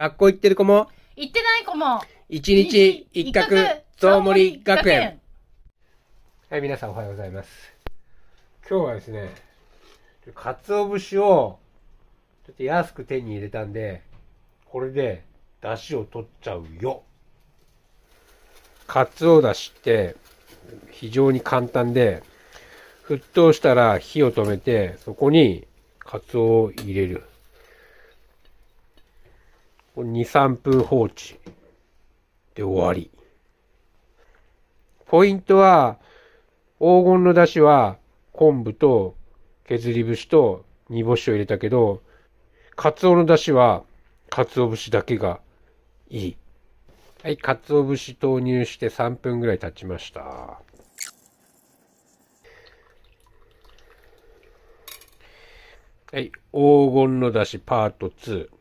学校行ってる子も、行ってない子も、一日一角、ゾウモリ学園。はい、皆さんおはようございます。今日はですね、かつお節を、ちょっと安く手に入れたんで、これで、出汁を取っちゃうよ。かつおだしって、非常に簡単で、沸騰したら火を止めて、そこに、かつおを入れる。2、3分放置で終わり。ポイントは、黄金の出汁は昆布と削り節と煮干しを入れたけど、カツオの出汁はかつお節だけがいい。はい、かつお節投入して3分ぐらい経ちました。はい、黄金の出汁パート2。